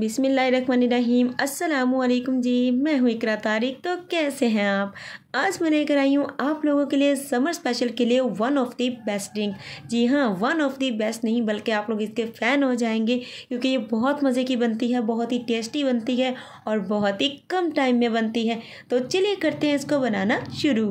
बिसमीम अस्सलाम जी मैं हूँ इकरा तारिक तो कैसे हैं आप आज मैं लेकर आई हूँ आप लोगों के लिए समर स्पेशल के लिए one of the best drink जी हाँ वन ऑफ़ दी बेस्ट नहीं बल्कि आप लोग इसके फ़ैन हो जाएंगे क्योंकि ये बहुत मज़े की बनती है बहुत ही टेस्टी बनती है और बहुत ही कम टाइम में बनती है तो चलिए करते हैं इसको बनाना शुरू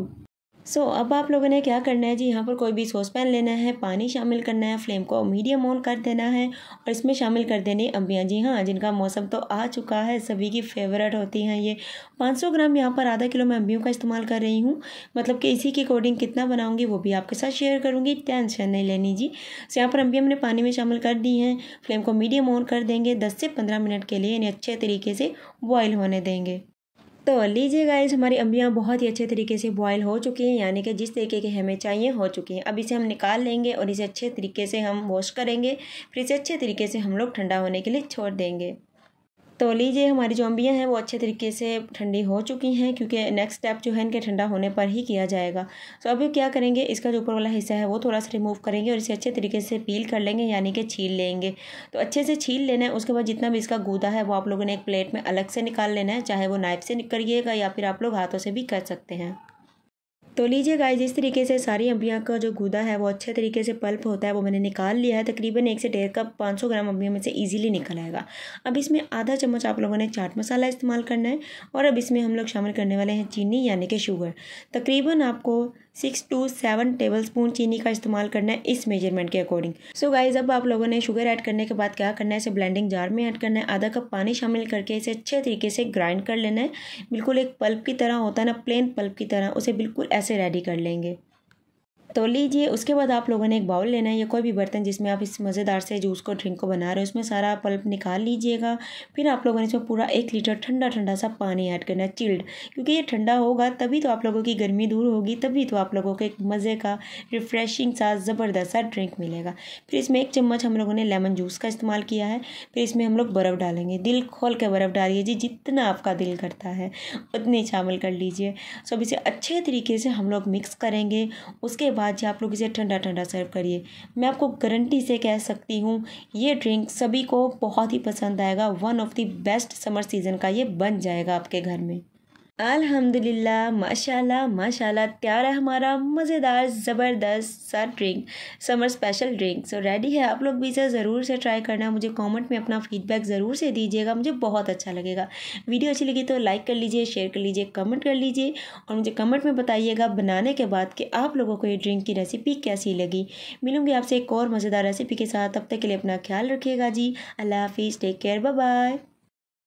सो so, अब आप लोगों ने क्या करना है जी यहाँ पर कोई भी सॉस पैन लेना है पानी शामिल करना है फ्लेम को मीडियम ऑन कर देना है और इसमें शामिल कर देनी अम्बियाँ जी हाँ जिनका मौसम तो आ चुका है सभी की फेवरेट होती हैं ये 500 ग्राम यहाँ पर आधा किलो मैं अम्बियों का इस्तेमाल कर रही हूँ मतलब कि इसी के अकॉर्डिंग कितना बनाऊँगी वो भी आपके साथ शेयर करूँगी टेंशन नहीं लेनी जी सो so, यहाँ पर अम्बियाँ मैंने पानी में शामिल कर दी हैं फ्लेम को मीडियम ऑन कर देंगे दस से पंद्रह मिनट के लिए यानी अच्छे तरीके से बॉयल होने देंगे तो लीजिएगा इस हमारी अम्बियाँ बहुत ही अच्छे तरीके से बॉयल हो चुकी हैं यानी कि जिस तरीके की हमें चाहिए हो चुकी हैं अब इसे हम निकाल लेंगे और इसे अच्छे तरीके से हम वॉश करेंगे फिर इसे अच्छे तरीके से हम लोग ठंडा होने के लिए छोड़ देंगे तो लीजिए हमारी जो अम्बियाँ हैं वो अच्छे तरीके से ठंडी हो चुकी हैं क्योंकि नेक्स्ट स्टेप जो है इनके ठंडा होने पर ही किया जाएगा तो अभी क्या करेंगे इसका जो ऊपर वाला हिस्सा है वो थोड़ा सा रिमूव करेंगे और इसे अच्छे तरीके से पील कर लेंगे यानी कि छील लेंगे तो अच्छे से छील लेना है उसके बाद जितना भी इसका गूदा है वो आप लोगों ने एक प्लेट में अलग से निकाल लेना है चाहे वो नाइफ से करिएगा या फिर आप लोग हाथों से भी कर सकते हैं तो लीजिए गाइज इस तरीके से सारी अम्बियाँ का जो गूदा है वो अच्छे तरीके से पल्प होता है वो मैंने निकाल लिया है तकरीबन एक से डेढ़ कप 500 ग्राम अम्बियों में से ईजिली निकल आएगा अब इसमें आधा चम्मच आप लोगों ने चाट मसाला इस्तेमाल करना है और अब इसमें हम लोग शामिल करने वाले हैं चीनी यानी कि शुगर तकरीबन आपको six two seven tablespoon चीनी का इस्तेमाल करना है इस मेजरमेंट के अकॉर्डिंग सो गाइज अब आप लोगों ने शुगर ऐड करने के बाद क्या करना है इसे ब्लेंडिंग जार में ऐड करना है आधा कप पानी शामिल करके इसे अच्छे तरीके से ग्राइंड कर लेना है बिल्कुल एक पल्प की तरह होता है ना प्लेन पल्प की तरह उसे बिल्कुल ऐसे रेडी कर लेंगे तो लीजिए उसके बाद आप लोगों ने एक बाउल लेना है या कोई भी बर्तन जिसमें आप इस मज़ेदार से जूस को ड्रिंक को बना रहे हो उसमें सारा पल्प निकाल लीजिएगा फिर आप लोगों ने इसमें पूरा एक लीटर ठंडा ठंडा सा पानी ऐड करना है चिल्ड क्योंकि ये ठंडा होगा तभी तो आप लोगों की गर्मी दूर होगी तभी तो आप लोगों को एक मज़े का रिफ़्रेशिंग सा ज़बरदस्त सा ड्रिंक मिलेगा फिर इसमें एक चम्मच हम लोगों ने लेमन जूस का इस्तेमाल किया है फिर इसमें हम लोग बर्फ़ डालेंगे दिल खोल के बर्फ़ डालिए जी जितना आपका दिल करता है उतनी शामिल कर लीजिए सब इसे अच्छे तरीके से हम लोग मिक्स करेंगे उसके बाद ही आप लोग इसे ठंडा ठंडा सर्व करिए मैं आपको गारंटी से कह सकती हूँ ये ड्रिंक सभी को बहुत ही पसंद आएगा one of the best summer season का ये बन जाएगा आपके घर में अल्हम्दुलिल्लाह माशाल्लाह माशाल्लाह तैयार है हमारा मज़ेदार ज़बरदस्त सा drink summer special drink so ready है आप लोग भी इसे ज़रूर से ट्राई करना मुझे कमेंट में अपना फीडबैक ज़रूर से दीजिएगा मुझे बहुत अच्छा लगेगा वीडियो अच्छी लगी तो लाइक कर लीजिए शेयर कर लीजिए कमेंट कर लीजिए और मुझे कमेंट में बताइएगा बनाने के बाद कि आप लोगों को ये ड्रिंक की रेसिपी कैसी लगी मिलूँगी आपसे एक और मज़ेदार रेसिपी के साथ तब तक के लिए अपना ख्याल रखिएगा जी अल्लाह हाफिज़ टेक केयर बाय